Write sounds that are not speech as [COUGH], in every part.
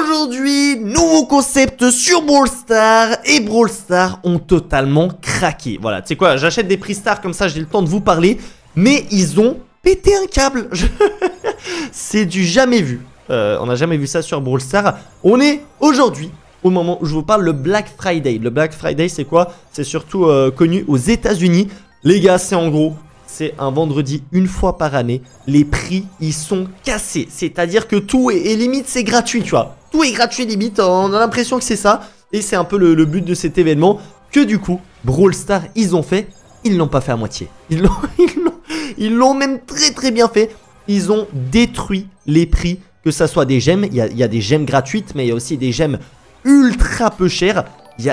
Aujourd'hui, nouveau concept sur Brawl Stars et Brawl Stars ont totalement craqué. Voilà, tu sais quoi, j'achète des prix stars comme ça, j'ai le temps de vous parler, mais ils ont pété un câble. [LAUGHS] C'est du jamais vu. Euh, on n'a jamais vu ça sur Brawl Stars. On est aujourd'hui au moment où je vous parle le Black Friday. Le Black Friday, c'est quoi C'est surtout euh, connu aux États-Unis. Les gars, c'est en gros c'est un vendredi une fois par année. Les prix, ils sont cassés. C'est-à-dire que tout est, et limite, c'est gratuit, tu vois. Tout est gratuit, limite. On a l'impression que c'est ça. Et c'est un peu le, but de cet événement. Que du coup, Brawl Stars, ils ont fait. Ils l'ont pas fait à moitié. Ils l'ont [LAUGHS] même très très bien fait. Ils ont détruit les prix. Que ça soit des gemmes, il il y a des gemmes gratuites, mais il y a aussi des gemmes ultra peu chères.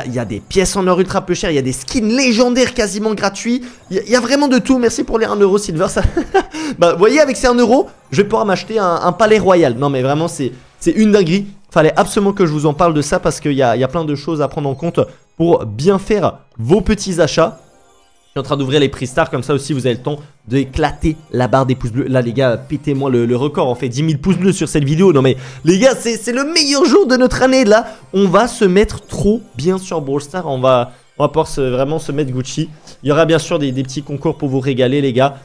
Il y a, des pièces en or ultra peu chères, il y a des skins légendaires quasiment gratuits. Il y, a vraiment de tout. Merci pour les 1€ Silver. [LAUGHS] bah, vous voyez, avec ces 1€, je vais pouvoir m'acheter un, palais royal. Non, mais vraiment, c'est une dinguerie. Fallait absolument que je vous en parle de ça parce qu'il y a, y a plein de choses à prendre en compte pour bien faire vos petits achats. Je suis en train d'ouvrir les prix stars, comme ça aussi vous avez le temps d'éclater la barre des pouces bleus. Là les gars, pétez-moi le, record, on fait 10 000 pouces bleus sur cette vidéo. Non mais les gars, c'est le meilleur jour de notre année là. On va se mettre trop bien sur Brawl Stars, on va, on pouvoir vraiment se mettre Gucci. Il y aura bien sûr des, petits concours pour vous régaler les gars.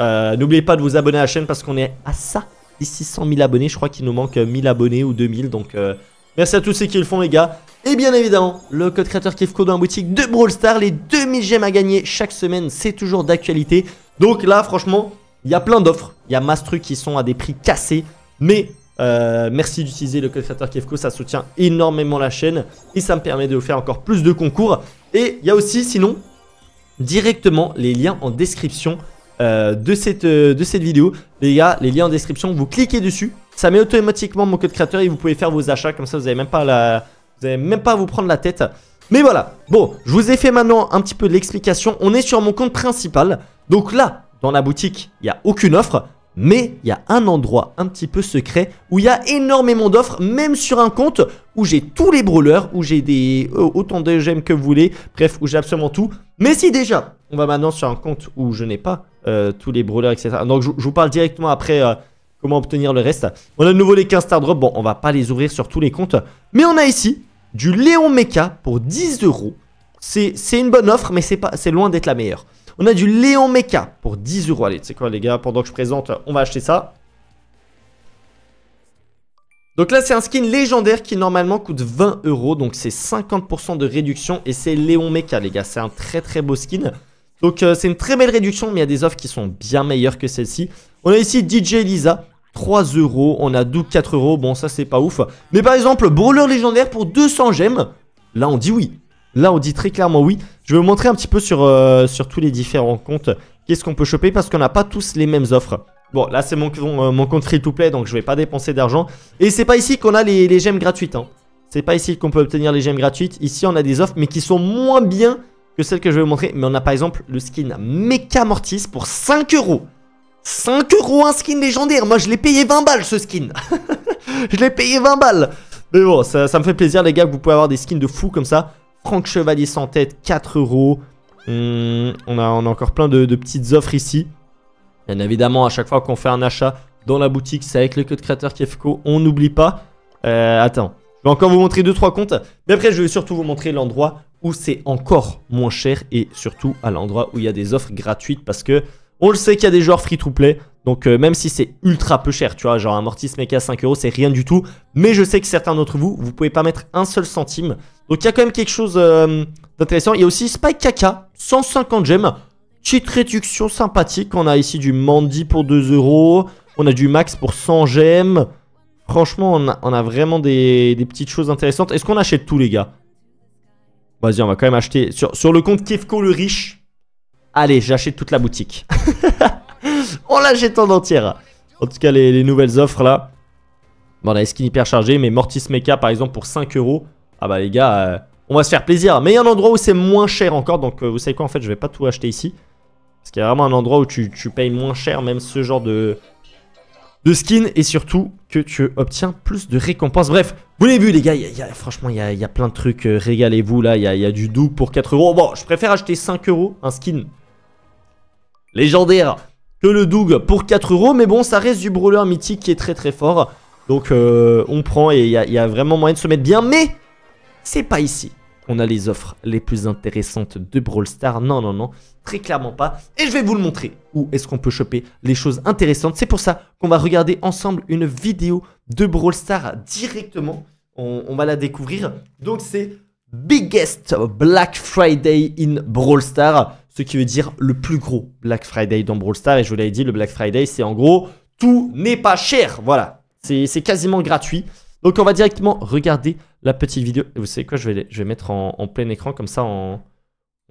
Euh, n'oubliez pas de vous abonner à la chaîne parce qu'on est à ça, D'ici 600 000 abonnés. Je crois qu'il nous manque 1000 abonnés ou 2000, donc... Euh, merci à tous ceux qui le font les gars. Et bien évidemment, le code créateur Kefko dans la boutique de Brawl Stars, les 2000 gemmes à gagner chaque semaine, c'est toujours d'actualité. Donc là, franchement, il y a plein d'offres. Il y a masse trucs qui sont à des prix cassés. Mais euh, merci d'utiliser le code créateur Kefko, ça soutient énormément la chaîne. Et ça me permet de vous faire encore plus de concours. Et il y a aussi, sinon, directement les liens en description euh, de, cette, euh, de cette vidéo. Les gars, les liens en description, vous cliquez dessus. Ça met automatiquement mon code créateur et vous pouvez faire vos achats. Comme ça, vous n'avez même pas la vous n'allez même pas vous prendre la tête. Mais voilà, bon, je vous ai fait maintenant un petit peu l'explication. On est sur mon compte principal. Donc là, dans la boutique, il n'y a aucune offre. Mais il y a un endroit un petit peu secret où il y a énormément d'offres, même sur un compte où j'ai tous les brûleurs, où j'ai des euh, autant de gemmes que vous voulez, bref, où j'ai absolument tout. Mais si déjà, on va maintenant sur un compte où je n'ai pas euh, tous les brûleurs, etc. Donc je, vous parle directement après euh, comment obtenir le reste. On a de nouveau les 15 star bon, on va pas les ouvrir sur tous les comptes. Mais on a ici du Léon Mecha pour 10 euros. C'est une bonne offre, mais c'est loin d'être la meilleure. On a du Léon Mecha pour 10 euros. Allez, tu sais quoi, les gars, pendant que je présente, on va acheter ça. Donc là, c'est un skin légendaire qui normalement coûte 20 euros. Donc c'est 50% de réduction. Et c'est Léon Mecha, les gars. C'est un très très beau skin. Donc euh, c'est une très belle réduction, mais il y a des offres qui sont bien meilleures que celle-ci. On a ici DJ Lisa 3 euros, on a 12, 4 euros, bon ça c'est pas ouf. Mais par exemple, brawler légendaire pour 200 gemmes, là on dit oui. Là on dit très clairement oui. Je vais vous montrer un petit peu sur, euh, sur tous les différents comptes qu'est-ce qu'on peut choper parce qu'on n'a pas tous les mêmes offres. Bon là c'est mon, mon, euh, compte free to play donc je vais pas dépenser d'argent. Et c'est pas ici qu'on a les, gemmes gratuites. Hein. C'est pas ici qu'on peut obtenir les gemmes gratuites. Ici on a des offres mais qui sont moins bien que celles que je vais vous montrer. Mais on a par exemple le skin Mecha Mortis pour 5 euros. 5 euros un skin légendaire. Moi, je l'ai payé 20 balles ce skin. [LAUGHS] je l'ai payé 20 balles. Mais bon, ça, me fait plaisir, les gars, que vous pouvez avoir des skins de fou comme ça. Franck Chevalier sans tête, 4 euros. Hmm, on, a, on a encore plein de, petites offres ici. Bien évidemment, à chaque fois qu'on fait un achat dans la boutique, c'est avec le code créateur kievco On n'oublie pas. Euh, attends, je vais encore vous montrer 2-3 comptes. Mais après, je vais surtout vous montrer l'endroit où c'est encore moins cher et surtout à l'endroit où il y a des offres gratuites parce que on le sait qu'il y a des joueurs free-to-play. Donc euh, même si c'est ultra peu cher, tu vois, genre un Mortis à 5 euros, c'est rien du tout. Mais je sais que certains d'entre vous, vous pouvez pas mettre un seul centime. Donc il y a quand même quelque chose euh, d'intéressant. Il y a aussi Spike Kaka, 150 gemmes. Petite réduction sympathique. On a ici du Mandy pour 2 euros. On a du Max pour 100 gemmes. Franchement, on a, vraiment des, petites choses intéressantes. Est-ce qu'on achète tout, les gars Vas-y, on va quand même acheter. Sur, le compte Kefko le riche, Allez, j'achète toute la boutique. [LAUGHS] on l'achète en entière. En tout cas, les, nouvelles offres là. Bon, on a les skins hyper chargés, mais Mortis Mecha par exemple pour 5 euros. Ah bah les gars, euh, on va se faire plaisir. Mais il y a un endroit où c'est moins cher encore. Donc euh, vous savez quoi, en fait, je vais pas tout acheter ici. Parce qu'il y a vraiment un endroit où tu, payes moins cher, même ce genre de, de skin et surtout que tu obtiens plus de récompenses. Bref, vous l'avez vu les gars, franchement il y, a, plein de trucs, euh, régalez-vous là, il y a, du doux pour 4 euros. Bon, je préfère acheter 5 euros un skin légendaire que le Doug pour 4 euros. Mais bon, ça reste du brawler mythique qui est très très fort. Donc euh, on prend et il y, a vraiment moyen de se mettre bien. Mais c'est pas ici. qu'on a les offres les plus intéressantes de Brawl Stars. Non, non, non. Très clairement pas. Et je vais vous le montrer. Où est-ce qu'on peut choper les choses intéressantes. C'est pour ça qu'on va regarder ensemble une vidéo de Brawl Stars directement. On, on va la découvrir. Donc c'est Biggest Black Friday in Brawl Stars ce qui veut dire le plus gros Black Friday dans Brawl Et je vous l'avais dit, le Black Friday, c'est en gros, tout n'est pas cher. Voilà, c'est quasiment gratuit. Donc on va directement regarder la petite vidéo. Et vous savez quoi, je vais, vais mettre en, plein écran, comme ça on,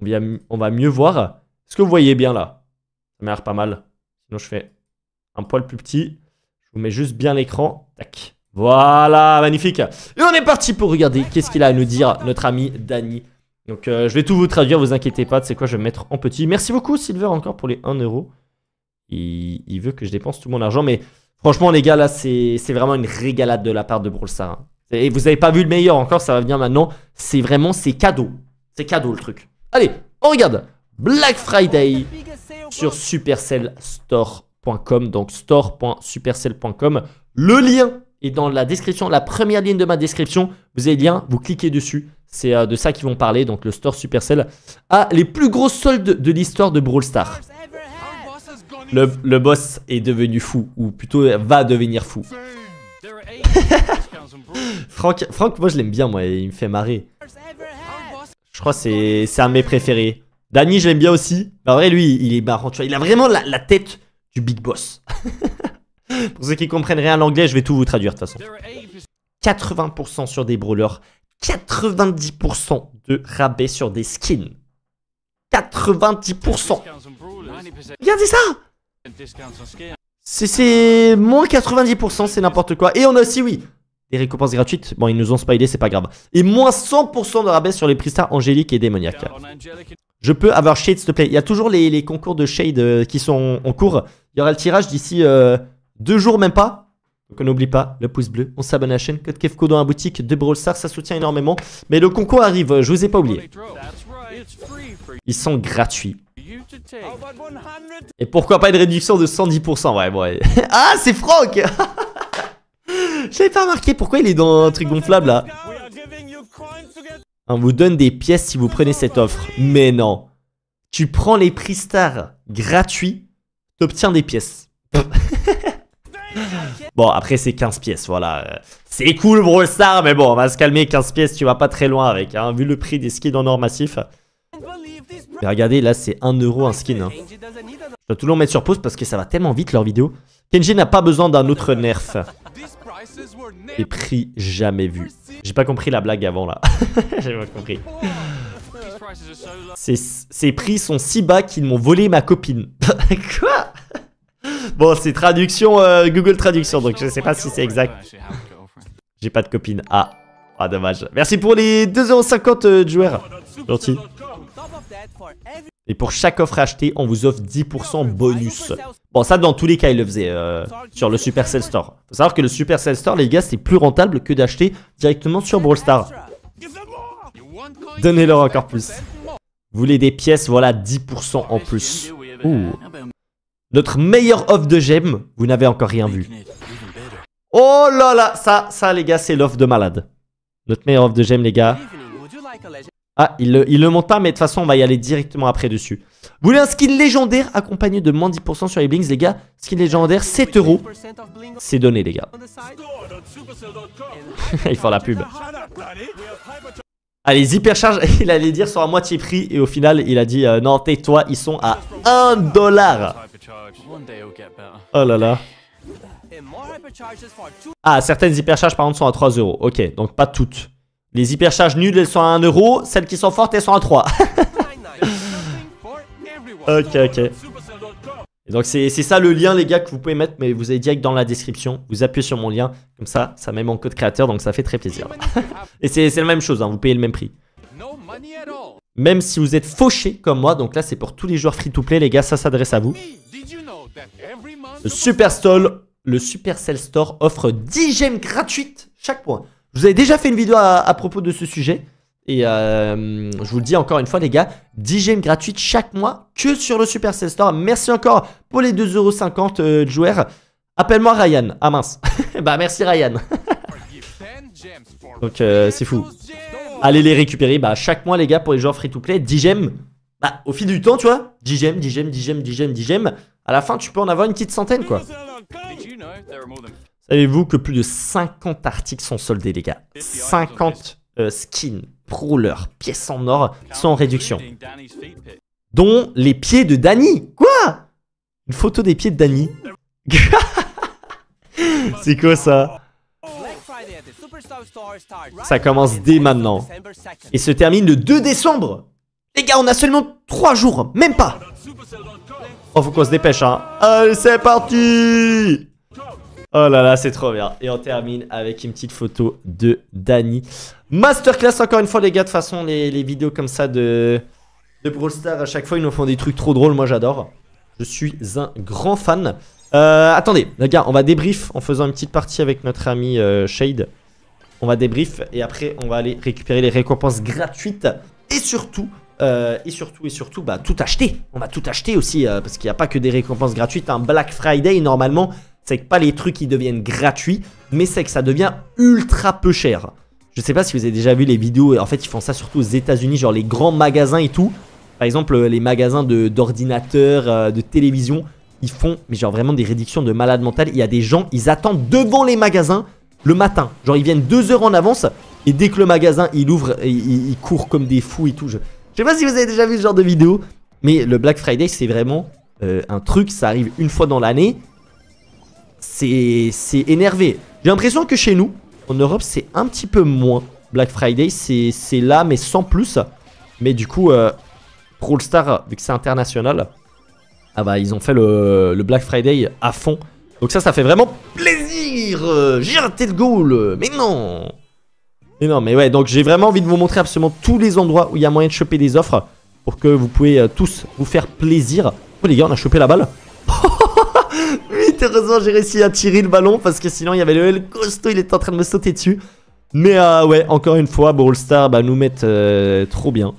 va, on va mieux voir. Est-ce que vous voyez bien là Ça m'a l'air pas mal. Sinon je fais un poil plus petit. Je vous mets juste bien l'écran. Tac. Voilà, magnifique. Et on est parti pour regarder qu'est-ce qu'il a à nous dire, notre ami Danny donc euh, je vais tout vous traduire, vous inquiétez pas, c'est quoi, je vais mettre en petit. Merci beaucoup Silver encore pour les 1 euro. Il, veut que je dépense tout mon argent, mais franchement les gars, là c'est vraiment une régalade de la part de Brawl hein. Et vous avez pas vu le meilleur encore, ça va venir maintenant. C'est vraiment, c'est cadeau. C'est cadeau le truc. Allez, on regarde Black Friday sur supercellstore.com, donc store.supercell.com. Le lien et dans la description, la première ligne de ma description, vous avez le lien, vous cliquez dessus. C'est euh, de ça qu'ils vont parler. Donc le store Supercell a les plus gros soldes de l'histoire de Brawl Stars. Le, boss est devenu fou, ou plutôt va devenir fou. [LAUGHS] Franck, moi je l'aime bien, moi, il me fait marrer. Je crois que c'est un de mes préférés. Danny, je l'aime bien aussi. En vrai, lui, il est marrant, tu vois. Il a vraiment la tête du big boss. [LAUGHS] [LAUGHS] Pour ceux qui comprennent rien à l'anglais, je vais tout vous traduire de toute façon. 80% sur des brûleurs 90% de rabais sur des skins. 90%. Regardez ça C'est moins 90%, c'est n'importe quoi. Et on a aussi, oui, des récompenses gratuites. Bon, ils nous ont spoilé, c'est pas grave. Et moins 100% de rabais sur les pristars angéliques et démoniaques. Je peux avoir Shade, s'il te plaît. Il y a toujours les, concours de Shade euh, qui sont en cours. Il y aura le tirage d'ici euh, deux jours, même pas. Donc on n'oublie pas le pouce bleu, on s'abonne à la chaîne, code Kefko dans la boutique de Brawl Stars, ça soutient énormément. Mais le concours arrive, je vous ai pas oublié. Ils sont gratuits. Et pourquoi pas une réduction de 110% Ouais, ouais. [LAUGHS] ah, c'est Franck [LAUGHS] J'avais pas remarqué pourquoi il est dans un truc gonflable là. On vous donne des pièces si vous prenez cette offre. Mais non. Tu prends les prix stars gratuits, t'obtiens des pièces. [LAUGHS] Bon, après, c'est 15 pièces, voilà. C'est cool, bro mais bon, on va se calmer. 15 pièces, tu vas pas très loin avec, hein, vu le prix des skins en or massif. Mais regardez, là, c'est 1 euro un skin. Hein. Je dois toujours mettre sur pause parce que ça va tellement vite, leur vidéo. Kenji n'a pas besoin d'un autre nerf. Les prix jamais vus. J'ai pas compris la blague avant, là. [LAUGHS] J'ai pas compris. Ces, ces prix sont si bas qu'ils m'ont volé ma copine. [LAUGHS] Quoi Bon, c'est traduction, euh, Google Traduction, donc je sais pas si c'est exact. J'ai pas de copine. Ah, ah dommage. Merci pour les 2,50€ de joueurs. Gentil. Et pour chaque offre achetée, on vous offre 10% bonus. Bon, ça, dans tous les cas, ils le faisaient euh, sur le Supercell Store. Faut savoir que le Supercell Store, les gars, c'est plus rentable que d'acheter directement sur Brawl Stars. Donnez-leur encore plus. Vous voulez des pièces, voilà, 10% en plus. Ouh. Notre meilleur off de gemme, vous n'avez encore rien vu. Oh là là, ça, ça les gars, c'est l'offre de malade. Notre meilleur off de gemme, les gars. Ah, il le, monte pas, mais de toute façon, on va y aller directement après dessus. Vous voulez un skin légendaire accompagné de moins 10% sur les blings, les gars Skin légendaire, 7 euros. C'est donné, les gars. [LAUGHS] Il font la pub. Allez, hypercharge, [LAUGHS] il allait dire sur à moitié prix et au final, il a dit euh, non, tais-toi, ils sont à 1 dollar. Oh là là. Ah, certaines hypercharges par contre sont à 3 euros. Ok, donc pas toutes. Les hypercharges nulles, elles sont à 1 euro. Celles qui sont fortes, elles sont à 3. [LAUGHS] ok, ok. donc c'est ça le lien, les gars, que vous pouvez mettre, mais vous allez direct dans la description. Vous appuyez sur mon lien, comme ça, ça met mon code créateur, donc ça fait très plaisir. Et c'est la même chose, hein. vous payez le même prix même si vous êtes fauché comme moi. Donc là, c'est pour tous les joueurs free-to-play, les gars, ça s'adresse à vous. Le store, le Supercell Store offre 10 gemmes gratuites chaque mois Je vous avez déjà fait une vidéo à, propos de ce sujet. Et euh, je vous le dis encore une fois, les gars, 10 gemmes gratuites chaque mois que sur le Supercell Store. Merci encore pour les 2,50€ euh, de joueurs Appelle-moi Ryan. Ah mince. [LAUGHS] bah merci Ryan. [LAUGHS] Donc euh, c'est fou allez les récupérer. Bah, chaque mois, les gars, pour les joueurs free-to-play, 10 gemmes. Bah, au fil du temps, tu vois, 10 gemmes, 10 gemmes, 10 gemmes, 10 gemmes, À la fin, tu peux en avoir une petite centaine, quoi. Savez-vous que plus de 50 articles sont soldés, les gars 50 euh, skins, brawlers, pièces en or sont en réduction. Dont les pieds de Danny Quoi Une photo des pieds de Danny [LAUGHS] C'est quoi ça ça commence dès maintenant. Et se termine le 2 décembre Les gars, on a seulement 3 jours, même pas Oh, faut qu'on se dépêche, hein Allez, c'est parti Oh là là, c'est trop bien. Et on termine avec une petite photo de Danny. Masterclass encore une fois, les gars. De toute façon, les, vidéos comme ça de, de Brawl à chaque fois, ils nous font des trucs trop drôles. Moi, j'adore. Je suis un grand fan. Euh, attendez, les gars, on va débrief en faisant une petite partie avec notre ami euh, Shade. On va débrief et après, on va aller récupérer les récompenses gratuites. Et surtout, euh, et surtout, et surtout, bah, tout acheter. On va tout acheter aussi, euh, parce qu'il n'y a pas que des récompenses gratuites. Un Black Friday, normalement, c'est que pas les trucs qui deviennent gratuits, mais c'est que ça devient ultra peu cher. Je sais pas si vous avez déjà vu les vidéos, et en fait, ils font ça surtout aux États-Unis, genre les grands magasins et tout. Par exemple, euh, les magasins d'ordinateurs, de, de télévision, ils font, mais genre vraiment des réductions de malade mental. Il y a des gens, ils attendent devant les magasins le matin. Genre ils viennent deux heures en avance et dès que le magasin il ouvre, ils, il courent comme des fous et tout. Je... sais pas si vous avez déjà vu ce genre de vidéo, mais le Black Friday c'est vraiment euh, un truc, ça arrive une fois dans l'année. C'est énervé. J'ai l'impression que chez nous, en Europe, c'est un petit peu moins. Black Friday, c'est là, mais sans plus. Mais du coup, euh, Star, vu que c'est international, ah bah, ils ont fait le, le Black Friday à fond. Donc ça, ça fait vraiment plaisir euh, J'ai raté le goal euh, Mais non Mais non, mais ouais, donc j'ai vraiment envie de vous montrer absolument tous les endroits où il y a moyen de choper des offres pour que vous pouvez euh, tous vous faire plaisir. Oh les gars, on a chopé la balle [LAUGHS] Oui, heureusement, j'ai réussi à tirer le ballon parce que sinon, il y avait le costaud, il était en train de me sauter dessus. Mais ouais, encore une fois, Brawl Stars bah, nous mettent trop bien.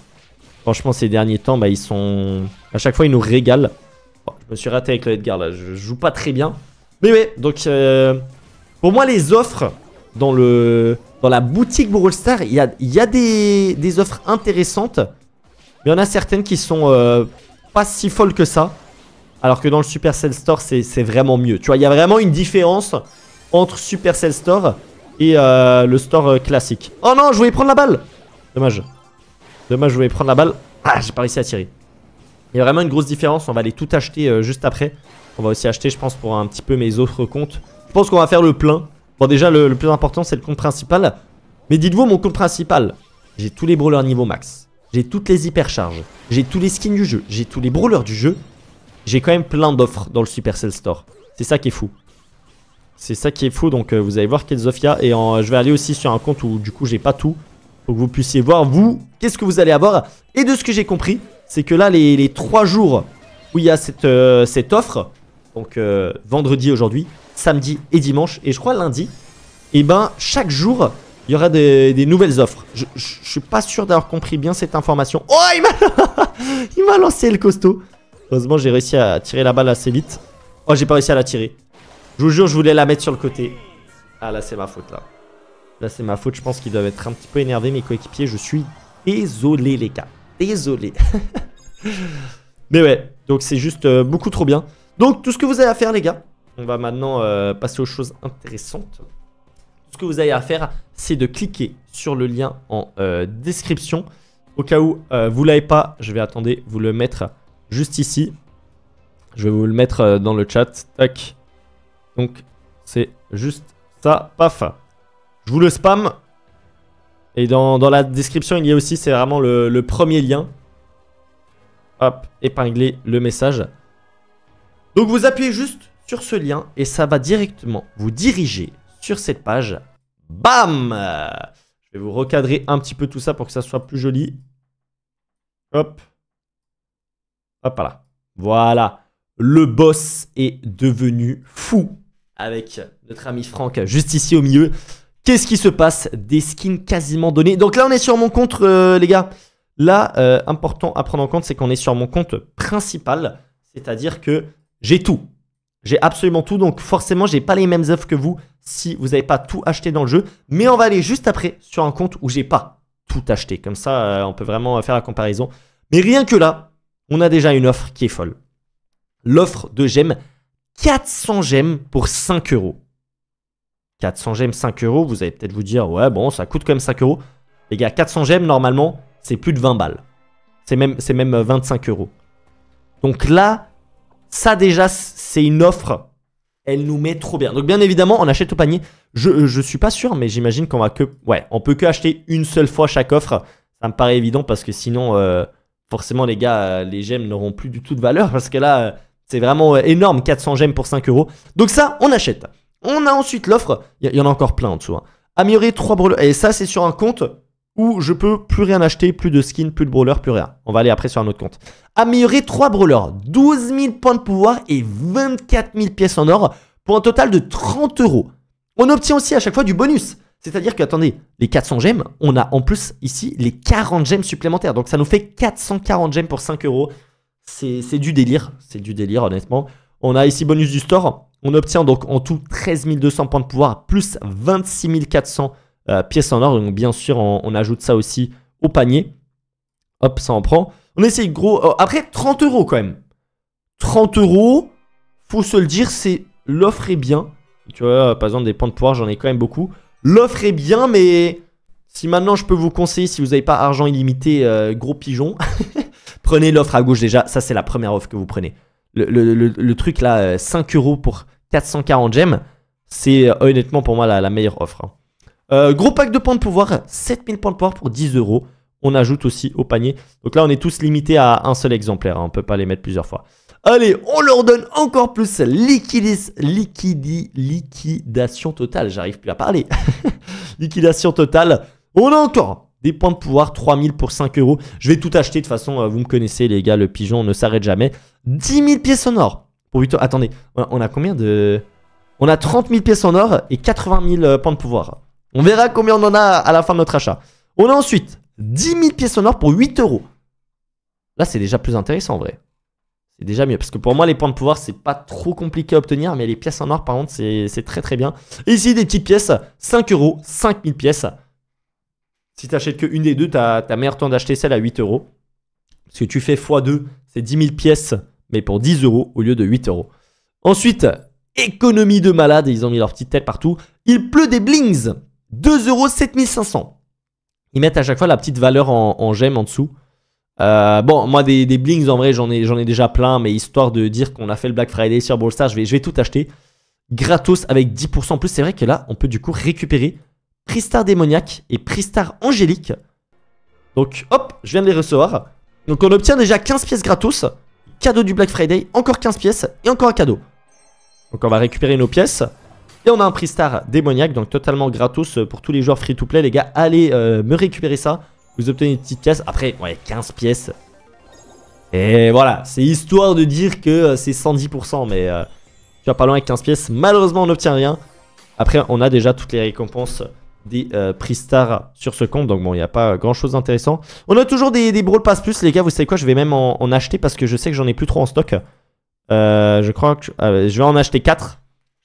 Franchement, ces derniers temps, bah, ils sont... À chaque fois, ils nous régalent. je me suis raté avec le Edgar, là. Je joue pas très bien. Oui, oui, donc euh, pour moi les offres dans le dans la boutique Brawl star il y a, y a des, offres intéressantes. Mais il y en a certaines qui sont euh, pas si folles que ça. Alors que dans le Supercell Store, c'est vraiment mieux. Tu vois, il y a vraiment une différence entre Supercell Store et euh, le store classique. Oh non, je voulais prendre la balle Dommage. Dommage, je voulais prendre la balle. Ah, j'ai pas réussi à tirer. Il y a vraiment une grosse différence. On va aller tout acheter juste après. On va aussi acheter, je pense, pour un petit peu mes autres comptes. Je pense qu'on va faire le plein. Bon, déjà, le, plus important, c'est le compte principal. Mais dites-vous, mon compte principal, j'ai tous les brawlers niveau max. J'ai toutes les hypercharges. J'ai tous les skins du jeu. J'ai tous les brawlers du jeu. J'ai quand même plein d'offres dans le Supercell Store. C'est ça qui est fou. C'est ça qui est fou, donc euh, vous allez voir quelles offres y a. Et je vais aller aussi sur un compte où du coup j'ai pas tout. Pour que vous puissiez voir, vous, qu'est-ce que vous allez avoir. Et de ce que j'ai compris, c'est que là, les, trois 3 jours où il y a cette, euh, cette offre, donc euh, vendredi aujourd'hui, samedi et dimanche, et je crois lundi, et eh ben chaque jour, il y aura des, nouvelles offres. Je, je, suis pas sûr d'avoir compris bien cette information. Oh, [LAUGHS] il m'a lancé le costaud. Heureusement, j'ai réussi à tirer la balle assez vite. Oh, j'ai pas réussi à la tirer. Je vous jure, je voulais la mettre sur le côté. Ah, là, c'est ma faute, là. Là, c'est ma faute. Je pense qu'ils doivent être un petit peu énervés, mes coéquipiers. Je suis désolé, les gars. Désolé. [LAUGHS] Mais ouais, donc c'est juste euh, beaucoup trop bien. Donc tout ce que vous avez à faire les gars, on va maintenant euh, passer aux choses intéressantes. Tout ce que vous avez à faire, c'est de cliquer sur le lien en euh, description. Au cas où vous euh, vous l'avez pas, je vais attendre, vous le mettre juste ici. Je vais vous le mettre dans le chat. Tac. Donc c'est juste ça. Paf. Je vous le spam. Et dans, la description, il y a aussi, c'est vraiment le, le premier lien. Hop, épingler le message. Donc vous appuyez juste sur ce lien et ça va directement vous diriger sur cette page. Bam Je vais vous recadrer un petit peu tout ça pour que ça soit plus joli. Hop. Hop là. Voilà. Le boss est devenu fou avec notre ami Franck juste ici au milieu. Qu'est-ce qui se passe Des skins quasiment donnés. Donc là, on est sur mon compte, euh, les gars. Là, euh, important à prendre en compte, c'est qu'on est sur mon compte principal. C'est-à-dire que j'ai tout. J'ai absolument tout, donc forcément, j'ai pas les mêmes offres que vous si vous n'avez pas tout acheté dans le jeu. Mais on va aller juste après sur un compte où j'ai pas tout acheté. Comme ça, euh, on peut vraiment faire la comparaison. Mais rien que là, on a déjà une offre qui est folle. L'offre de gemmes, 400 gemmes pour 5 euros. 400 gemmes, 5 euros, vous allez peut-être vous dire, ouais, bon, ça coûte quand même 5 euros. Les gars, 400 gemmes, normalement, c'est plus de 20 balles. C'est même, même 25 euh, euros. Donc là, ça déjà, c'est une offre. Elle nous met trop bien. Donc bien évidemment, on achète au panier. Je, euh, je suis pas sûr, mais j'imagine qu'on va que... Ouais, on peut que acheter une seule fois chaque offre. Ça me paraît évident parce que sinon, euh, forcément, les gars, euh, les gemmes n'auront plus du tout de valeur parce que là, c'est vraiment énorme. 400 gemmes pour 5 euros. Donc ça, on achète. On a ensuite l'offre. Il y, en a encore plein en dessous. Hein. Améliorer 3 brûlures. Et ça, c'est sur un compte où je peux plus rien acheter, plus de skins, plus de brawlers, plus rien. On va aller après sur un autre compte. Améliorer 3 brawlers, 12 000 points de pouvoir et 24 000 pièces en or pour un total de 30 euros. On obtient aussi à chaque fois du bonus. C'est-à-dire que, attendez, les 400 gemmes, on a en plus ici les 40 gemmes supplémentaires. Donc ça nous fait 440 gemmes pour 5 euros. C'est du délire, c'est du délire honnêtement. On a ici bonus du store. On obtient donc en tout 13 200 points de pouvoir, plus 26 400 euh, pièce en or. Donc bien sûr, on, ajoute ça aussi au panier. Hop, ça en prend. On essaye gros. Oh, après, 30 euros quand même. 30 euros, faut se le dire, c'est l'offre est bien. Tu vois, euh, par exemple, des points de pouvoir, j'en ai quand même beaucoup. L'offre est bien, mais si maintenant je peux vous conseiller, si vous n'avez pas argent illimité, euh, gros pigeon, [LAUGHS] prenez l'offre à gauche déjà. Ça, c'est la première offre que vous prenez. Le, truc là, 5 euros pour 440 gemmes, c'est honnêtement pour moi la, meilleure offre. Hein. Euh, gros pack de points de pouvoir, 7000 points de pouvoir pour 10 euros. On ajoute aussi au panier. Donc là, on est tous limités à un seul exemplaire. Hein. On ne peut pas les mettre plusieurs fois. Allez, on leur donne encore plus liquidis, liquidi, liquidation totale. J'arrive plus à parler. [LAUGHS] liquidation totale. On a encore des points de pouvoir, 3000 pour 5 euros. Je vais tout acheter. De façon, euh, vous me connaissez, les gars, le pigeon ne s'arrête jamais. 10 000 pièces en or. Pour 8 Attendez, on a combien de. On a 30 000 pièces en or et 80 000 euh, points de pouvoir. On verra combien on en a à la fin de notre achat. On a ensuite 10 000 pièces en or pour 8 euros. Là, c'est déjà plus intéressant en vrai. C'est déjà mieux. Parce que pour moi, les points de pouvoir, c'est pas trop compliqué à obtenir. Mais les pièces en or, par contre, c'est très très bien. ici, des petites pièces. 5 euros, 5 000 pièces. Si t'achètes que une des deux, t'as as meilleur temps d'acheter celle à 8 euros. Parce que tu fais x2, c'est 10 000 pièces, mais pour 10 euros au lieu de 8 euros. Ensuite, économie de malade. Ils ont mis leur petite tête partout. Il pleut des blings. 2 euros Ils mettent à chaque fois la petite valeur en, en gemme en dessous. Euh, bon, moi des, blings en vrai, j'en ai, j'en ai déjà plein, mais histoire de dire qu'on a fait le Black Friday sur Ballstar, je vais, je vais tout acheter gratos avec 10% en plus. C'est vrai que là, on peut du coup récupérer Pristar démoniaque et Pristar angélique. Donc hop, je viens de les recevoir. Donc on obtient déjà 15 pièces gratos, cadeau du Black Friday, encore 15 pièces et encore un cadeau. Donc on va récupérer nos pièces. Et on a un prix star démoniaque, donc totalement gratos euh, pour tous les joueurs free-to-play, les gars. Allez euh, me récupérer ça. Vous obtenez une petite pièce Après, ouais, 15 pièces. Et voilà, c'est histoire de dire que euh, c'est 110%, mais tu vas pas loin avec 15 pièces. Malheureusement, on n'obtient rien. Après, on a déjà toutes les récompenses des prix stars sur ce compte. Donc bon, il n'y a pas grand chose d'intéressant. On a toujours des, des Brawl Pass Plus, les gars. Vous savez quoi Je vais même en, acheter parce que je sais que j'en ai plus trop en stock. je crois que je ah, vais en acheter 4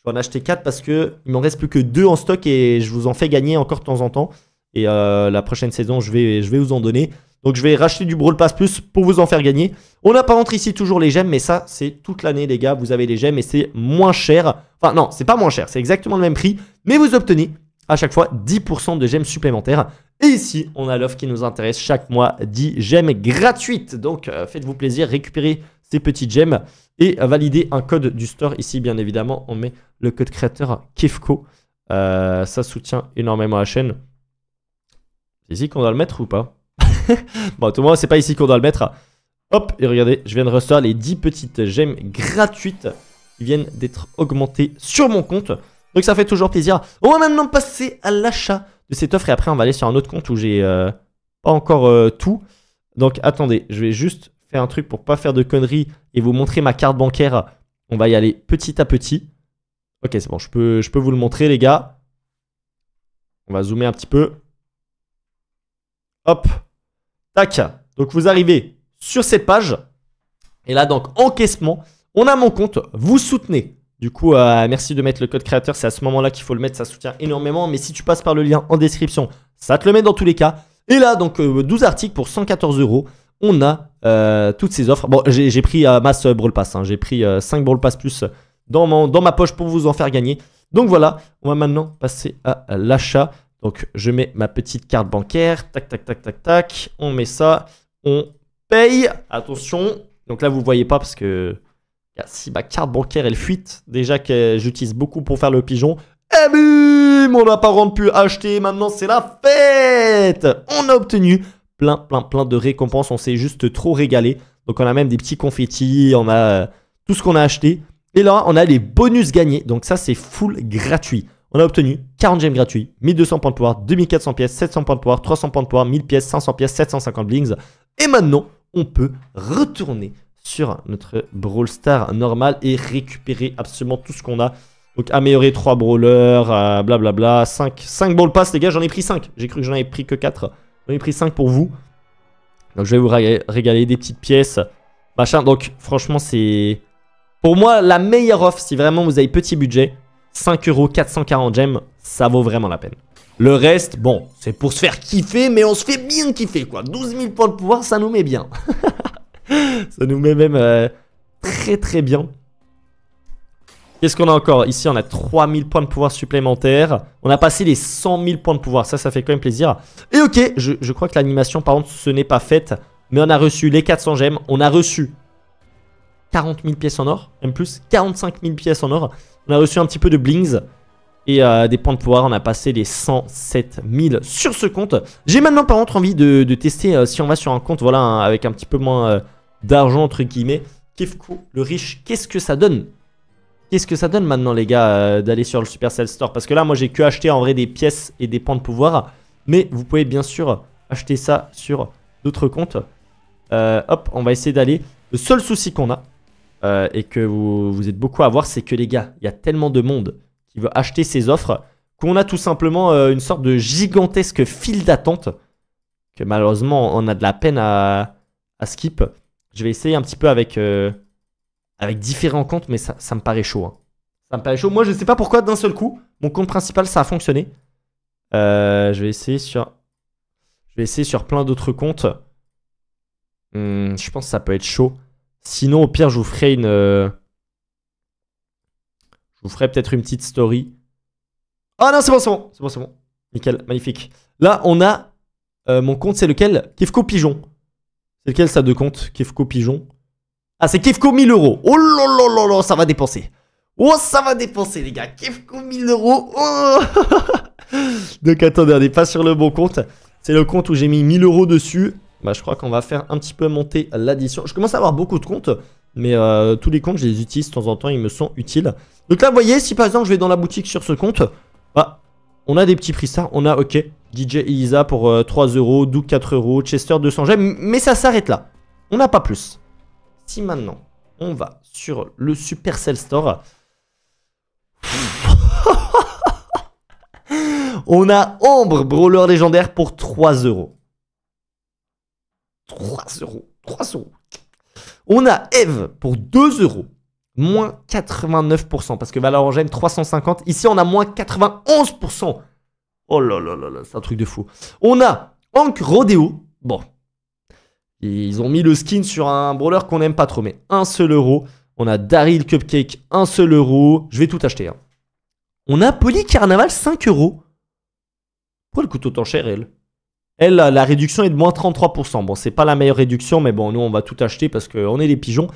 en acheter 4 parce que il m'en reste plus que 2 en stock et je vous en fais gagner encore de temps en temps. Et euh, la prochaine saison, je vais, je vais vous en donner. Donc je vais racheter du Brawl Pass Plus pour vous en faire gagner. On a par contre ici toujours les gemmes, mais ça, c'est toute l'année, les gars. Vous avez les gemmes et c'est moins cher. Enfin, non, c'est pas moins cher, c'est exactement le même prix. Mais vous obtenez à chaque fois 10% de gemmes supplémentaires. Et ici, on a l'offre qui nous intéresse chaque mois 10 gemmes gratuites. Donc euh, faites-vous plaisir, récupérez ces petites gemmes et valider un code du store. Ici, bien évidemment, on met le code créateur Kefco. Euh, ça soutient énormément la chaîne. C'est ici qu'on doit le mettre ou pas [LAUGHS] Bon, tout le c'est pas ici qu'on doit le mettre. Hop, et regardez, je viens de recevoir les 10 petites gemmes gratuites qui viennent d'être augmentées sur mon compte. Donc ça fait toujours plaisir. On va maintenant passer à l'achat de cette offre et après on va aller sur un autre compte où j'ai euh, pas encore euh, tout. Donc attendez, je vais juste faire un truc pour pas faire de conneries et vous montrer ma carte bancaire, on va y aller petit à petit. Ok, c'est bon, je peux, je peux vous le montrer, les gars. On va zoomer un petit peu. Hop. Tac. Donc, vous arrivez sur cette page. Et là, donc, encaissement. On a mon compte. Vous soutenez. Du coup, euh, merci de mettre le code créateur. C'est à ce moment-là qu'il faut le mettre. Ça soutient énormément. Mais si tu passes par le lien en description, ça te le met dans tous les cas. Et là, donc, 12 euh, articles pour 114 euros on a euh, toutes ces offres. Bon, j'ai pris un euh, masse euh, Brawl Pass, hein. j'ai pris 5 Brawl Pass plus dans, mon, dans ma poche pour vous en faire gagner. Donc voilà, on va maintenant passer à l'achat. Donc je mets ma petite carte bancaire, tac, tac, tac, tac, tac, on met ça, on paye, attention. Donc là, vous ne voyez pas parce que ah, si ma carte bancaire elle fuite, déjà que j'utilise beaucoup pour faire le pigeon, eh bim, on n'a pas rendu acheter, maintenant c'est la fête On a obtenu plein, plein, plein de récompenses. On s'est juste trop régalé. Donc on a même des petits confettis, on a euh, tout ce qu'on a acheté. Et là, on a les bonus gagnés. Donc ça, c'est full gratuit. On a obtenu 40 gemmes gratuits, 1200 points de pouvoir, 2400 pièces, 700 points de pouvoir, 300 points de pouvoir, 1000 pièces, 500 pièces, 750 blings. Et maintenant, on peut retourner sur notre Brawl Star normal et récupérer absolument tout ce qu'on a. Donc améliorer 3 brawlers, euh, blablabla, 5, 5 ball pass les gars, j'en ai pris 5. J'ai cru que j'en avais pris que 4. J'en ai pris 5 pour vous. Donc je vais vous régaler des petites pièces, machin. Donc franchement, c'est pour moi la meilleure offre si vraiment vous avez petit budget. 5 euros 440 gemmes, ça vaut vraiment la peine. Le reste, bon, c'est pour se faire kiffer, mais on se fait bien kiffer, quoi. 12 000 points de pouvoir, ça nous met bien. [LAUGHS] ça nous met même euh, très très bien. Qu'est-ce qu'on a encore Ici, on a 3000 points de pouvoir supplémentaires. On a passé les 100 000 points de pouvoir. Ça, ça fait quand même plaisir. Et ok, je, crois que l'animation, par contre, ce n'est pas faite. Mais on a reçu les 400 gemmes. On a reçu 40 000 pièces en or. Même plus, 45 000 pièces en or. On a reçu un petit peu de blings. Et euh, des points de pouvoir, on a passé les 107 000 sur ce compte. J'ai maintenant par contre envie de, tester euh, si on va sur un compte voilà, avec un petit peu moins euh, d'argent entre guillemets. Kefko, le riche, qu'est-ce que ça donne Qu'est-ce que ça donne maintenant les gars euh, d'aller sur le Supercell Store Parce que là moi j'ai que acheté en vrai des pièces et des points de pouvoir. Mais vous pouvez bien sûr acheter ça sur d'autres comptes. Euh, hop, on va essayer d'aller. Le seul souci qu'on a, euh, et que vous, vous, êtes beaucoup à voir, c'est que les gars, il y a tellement de monde qui veut acheter ces offres qu'on a tout simplement une sorte de gigantesque file d'attente que malheureusement on a de la peine à, à skip. Je vais essayer un petit peu avec avec différents comptes, mais ça, ça me paraît chaud. Hein. Ça me paraît chaud. Moi, je ne sais pas pourquoi, d'un seul coup, mon compte principal, ça a fonctionné. Euh, je vais essayer sur... Je vais essayer sur plein d'autres comptes. Hmm, je pense que ça peut être chaud. Sinon, au pire, je vous ferai une... Euh, je vous ferai peut-être une petite story. Ah non, c'est bon, c'est bon. C'est bon, c'est bon. Nickel, magnifique. Là, on a... Euh, mon compte, c'est lequel Kifko Pigeon. C'est lequel ça de compte Kifko Pigeon ah, c'est Kefco 1000 euros. Oh là là là ça va dépenser. Oh, ça va dépenser, les gars. Kefco 1000 euros. Oh. [LAUGHS] Donc, attendez, on n'est pas sur le bon compte. C'est le compte où j'ai mis 1000 euros dessus. Bah, je crois qu'on va faire un petit peu monter l'addition. Je commence à avoir beaucoup de comptes, mais euh, tous les comptes, je les utilise de temps en temps. Ils me sont utiles. Donc là, vous voyez, si par exemple, je vais dans la boutique sur ce compte, bah, on a des petits prix ça On a, ok, DJ Isa pour 3€ euh, 3 euros, Doug 4 euros, Chester 200 Mais ça s'arrête là. On n'a pas plus. Si maintenant. On va sur le Supercell Store. [LAUGHS] On a Ambre, brawler légendaire pour 3 euros. 3 euros. 3 euros. On a Eve pour 2 euros. Moins 89%. Parce que en gêne, 350. Ici, on a moins 91%. Oh là là là là, c'est un truc de fou. On a Hank Rodeo. Bon, ils ont mis le skin sur un brawler qu'on n'aime pas trop, mais un seul euro. On a Daryl Cupcake, un seul euro. Je vais tout acheter. Hein. On a Carnaval, 5 euros. Pourquoi le coûte autant cher, elle Elle, la réduction est de moins 33%. Bon, c'est pas la meilleure réduction, mais bon, nous, on va tout acheter parce qu'on est des pigeons.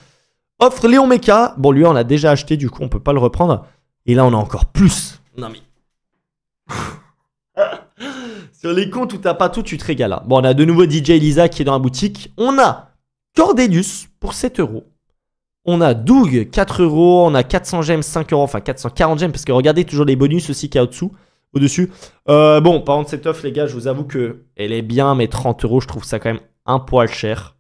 Offre Léon Mecha. Bon, lui, on l'a déjà acheté, du coup, on peut pas le reprendre. Et là, on a encore plus. Non, mais. [LAUGHS] Sur les comptes où t'as pas tout, tu te régales. Hein. Bon, on a de nouveau DJ Elisa qui est dans la boutique. On a Cordelius pour 7 euros. On a Doug, 4 euros. On a 400 gemmes, 5 euros. Enfin, 440 gemmes, parce que regardez toujours les bonus aussi qu'il y a au-dessous. Au-dessus. Euh, bon, par contre, cette offre, les gars, je vous avoue que elle est bien, mais 30 euros, je trouve ça quand même un poil cher.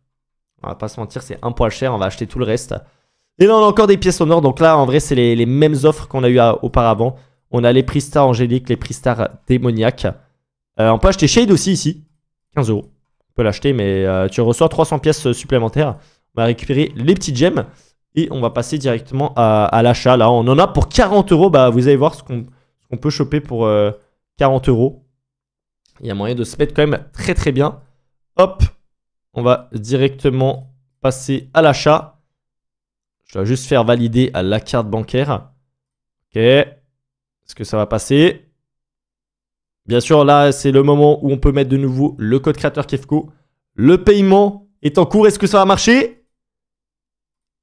On va pas se mentir, c'est un poil cher. On va acheter tout le reste. Et là, on a encore des pièces en or. Donc là, en vrai, c'est les, mêmes offres qu'on a eues euh, auparavant. On a les stars angéliques, les priestars démoniaques. Euh, on peut acheter Shade aussi ici. 15 euros. On peut l'acheter, mais euh, tu reçois 300 pièces euh, supplémentaires. On va récupérer les petites gemmes. Et on va passer directement à, l'achat. Là, on en a pour 40 euros. Bah, vous allez voir ce qu'on peut choper pour 40 euros. Il y a moyen de se mettre quand même très très bien. Hop, on va directement passer à l'achat. Je dois juste faire valider à la carte bancaire. Ok. Est-ce que ça va passer Bien sûr, là, c'est le moment où on peut mettre de nouveau le code créateur Kefco. Le paiement est en cours. Est-ce que ça va marcher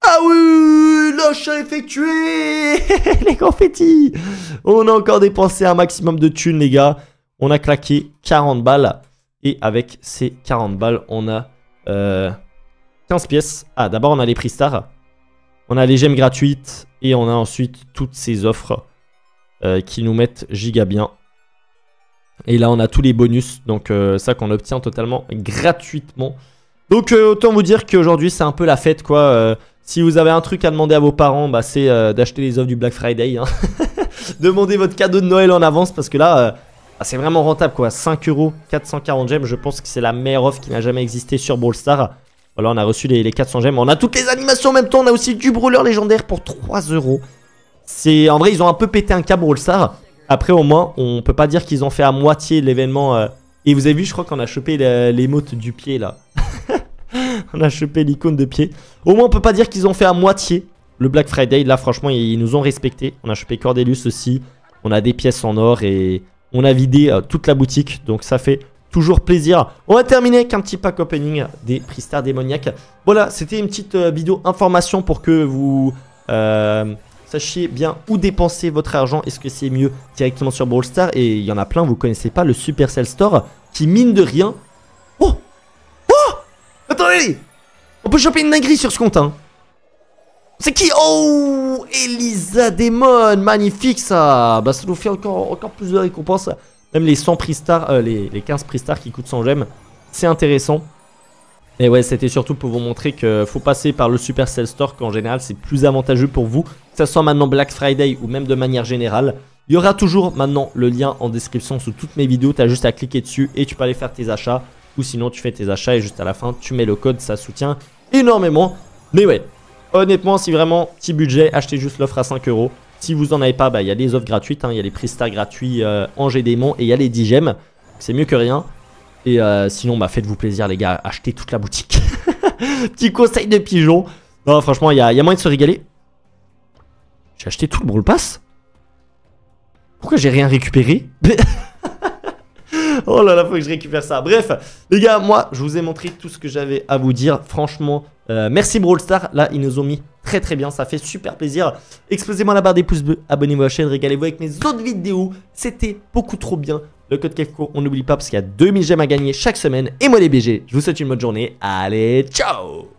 Ah oui L'achat effectué [LAUGHS] Les confettis On a encore dépensé un maximum de thunes, les gars. On a claqué 40 balles. Et avec ces 40 balles, on a 15 euh, pièces. Ah, d'abord, on a les prix stars. On a les gemmes gratuites. Et on a ensuite toutes ces offres euh, qui nous mettent giga bien. Et là, on a tous les bonus, donc euh, ça qu'on obtient totalement gratuitement. Donc euh, autant vous dire qu'aujourd'hui, c'est un peu la fête, quoi. Euh, si vous avez un truc à demander à vos parents, bah, c'est d'acheter les offres du Black Friday. Hein. [LAUGHS] Demandez votre cadeau de Noël en avance, parce que là, bah, c'est vraiment rentable, quoi. 5 euros, 440 gemmes, je pense que c'est la meilleure offre qui n'a jamais existé sur Brawl Stars. Voilà, on a reçu les, 400 gemmes. On a toutes les animations en même temps. On a aussi du brawler légendaire pour 3 euros. C'est en vrai, ils ont un peu pété un câble Brawl après, au moins, on peut pas dire qu'ils ont fait à moitié l'événement. Euh. Et vous avez vu, je crois qu'on a chopé l'émote du pied là. [LAUGHS] on a chopé l'icône de pied. Au moins, on peut pas dire qu'ils ont fait à moitié le Black Friday. Là, franchement, ils nous ont respecté. On a chopé Cordelus aussi. On a des pièces en or et on a vidé euh, toute la boutique. Donc, ça fait toujours plaisir. On va terminer avec un petit pack opening des Pristars démoniaques. Voilà, c'était une petite euh, vidéo information pour que vous. Sachez bien où dépenser votre argent. Est-ce que c'est mieux directement sur Brawl Stars Et il y en a plein, vous connaissez pas, le Supercell Store qui mine de rien. Oh Oh Attendez On peut choper une dinguerie sur ce compte, hein. C'est qui Oh Elisa Demon Magnifique ça Bah ça nous fait encore, encore plus de récompenses. Même les 100 prix stars, euh, les, 15 prix stars qui coûtent 100 gemmes. C'est intéressant. Et ouais, c'était surtout pour vous montrer que faut passer par le Supercell Store, qu'en général c'est plus avantageux pour vous que ce soit maintenant Black Friday ou même de manière générale. Il y aura toujours maintenant le lien en description sous toutes mes vidéos. Tu as juste à cliquer dessus et tu peux aller faire tes achats. Ou sinon, tu fais tes achats et juste à la fin, tu mets le code. Ça soutient énormément. Mais ouais, honnêtement, si vraiment petit budget, achetez juste l'offre à 5 euros. Si vous en avez pas, bah, il y a des offres gratuites. Hein. Il y a les stars gratuits en euh, démon. et il y a les 10 gemmes. C'est mieux que rien. Et euh, sinon, bah, faites-vous plaisir, les gars. Achetez toute la boutique. [LAUGHS] Petit conseil de pigeon. Non, franchement, il y a moyen de se régaler. J'ai acheté tout le Brawl Pass Pourquoi j'ai rien récupéré [LAUGHS] Oh là là, faut que je récupère ça. Bref, les gars, moi, je vous ai montré tout ce que j'avais à vous dire. Franchement, euh, merci Brawl Star. Là, ils nous ont mis très très bien. Ça fait super plaisir. Explosez-moi la barre des pouces bleus. Abonnez-vous à la chaîne. Régalez-vous avec mes autres vidéos. C'était beaucoup trop bien. Le code KEFCO, on n'oublie pas parce qu'il y a 2000 gemmes à gagner chaque semaine. Et moi les BG, je vous souhaite une bonne journée. Allez, ciao